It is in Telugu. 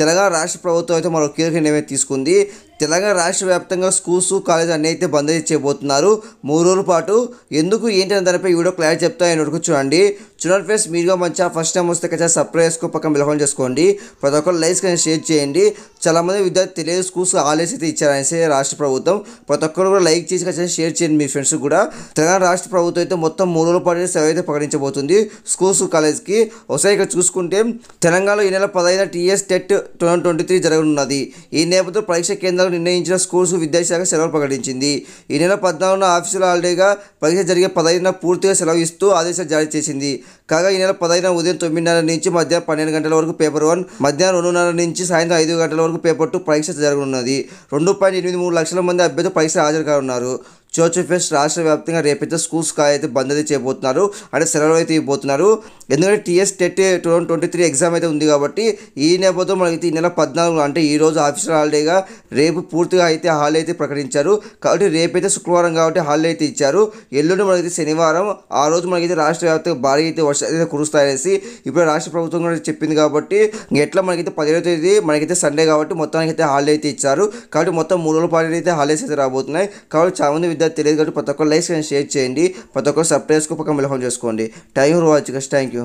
తెలంగాణ రాష్ట్ర ప్రభుత్వం అయితే మరో కీలక నిర్ణయం తీసుకుంది తెలంగాణ రాష్ట్ర వ్యాప్తంగా స్కూల్స్ కాలేజ్ అన్నీ అయితే బంద్ చేయబోతున్నారు మూడు రోజుల పాటు ఎందుకు ఏంటి అనే దానిపై వీడియో క్లారిటీ చెప్తా అడుగు చూడండి చూడండి ఫ్రెండ్స్ మీరుగా మంచిగా ఫస్ట్ టైం వస్తే ఖచ్చితంగా సబ్స్క్రైబ్ చేసుకో పక్కన బిల్హోన్ చేసుకోండి ప్రతి ఒక్కరు లైక్స్ కానీ షేర్ చేయండి చాలామంది విద్యార్థి తెలియదు స్కూల్స్ ఆలేస్ అయితే ఇచ్చారనేసి రాష్ట్ర ప్రభుత్వం ప్రతి ఒక్కరు కూడా లైక్ చేసి ఖచ్చితంగా షేర్ చేయండి మీ ఫ్రెండ్స్ కూడా తెలంగాణ రాష్ట్ర ప్రభుత్వం అయితే మొత్తం మూడు రోజుల పాటు సెలవు అయితే ప్రకటించబోతుంది స్కూల్స్ కాలేజ్కి ఒకసారి ఇక్కడ చూసుకుంటే తెలంగాణలో ఈ నెల పదహైదు TS TET twenty twenty three జరగనున్నది ఈ నేపథ్యంలో పరీక్ష కేంద్రాలు నిర్ణయించిన స్కూల్స్ విద్యాశాఖ సెలవు ప్రకటించింది ఈ నెల పద్నాలుగున ఆఫీసుల హాలిడేగా పరీక్ష జరిగే పదహైదున పూర్తిగా సెలవు ఇస్తూ ఆదేశాలు జారీ చేసింది కాగా ఈ నెల పదహైదున ఉదయం తొమ్మిదిన్నర నుంచి మధ్యాహ్నం పన్నెండు గంటల వరకు పేపర్ వన్ మధ్యాహ్నం రెండున్నర నుంచి సాయంత్రం ఐదు గంటల వరకు పేపర్ టూ పరీక్ష జరగనున్నది రెండు పాయింట్ ఎనిమిది మూడు లక్షల మంది అభ్యర్థులు పరీక్ష హాజరు కానున్నారు చర్చ్ ఫెస్ట్ రాష్ట్ర వ్యాప్తంగా రేపైతే స్కూల్స్ అయితే బంద్ అయితే చేయబోతున్నారు అంటే సెలవులు అయితే ఇవ్వబోతున్నారు ఎందుకంటే TS TET two thousand twenty three exam అయితే ఉంది కాబట్టి ఈ నేపథ్యం మనకి ఈ నెల పద్నాలుగు అంటే ఈ రోజు ఆఫీసర్ హాలిడేగా రేపు పూర్తిగా అయితే హాలిడే అయితే ప్రకటించారు కాబట్టి రేపైతే శుక్రవారం కాబట్టి హాలిడే అయితే ఇచ్చారు ఎల్లుండి మనకైతే శనివారం ఆ రోజు మనకైతే రాష్ట్ర వ్యాప్తంగా భారీ అయితే వర్షాలు అయితే కురుస్తాయనేసి ఇప్పుడు రాష్ట్ర ప్రభుత్వం కూడా చెప్పింది కాబట్టి ఎట్లా మనకైతే పదిహేడు తేదీ మనకైతే సండే కాబట్టి మొత్తానికి అయితే హాలిడే అయితే ఇచ్చారు కాబట్టి మొత్తం మూడు రోజుల పాటు అయితే హాలిడేస్ అయితే రాబోతున్నాయి కాబట్టి చాలామంది విద్యార్థి తెలియదు కాబట్టి ప్రతి ఒక్కరు లైక్స్ షేర్ చేయండి ప్రతి ఒక్కరు సబ్స్క్రైబ్స్కి పక్కన మిలహం చేసుకోండి thank you for watching thank you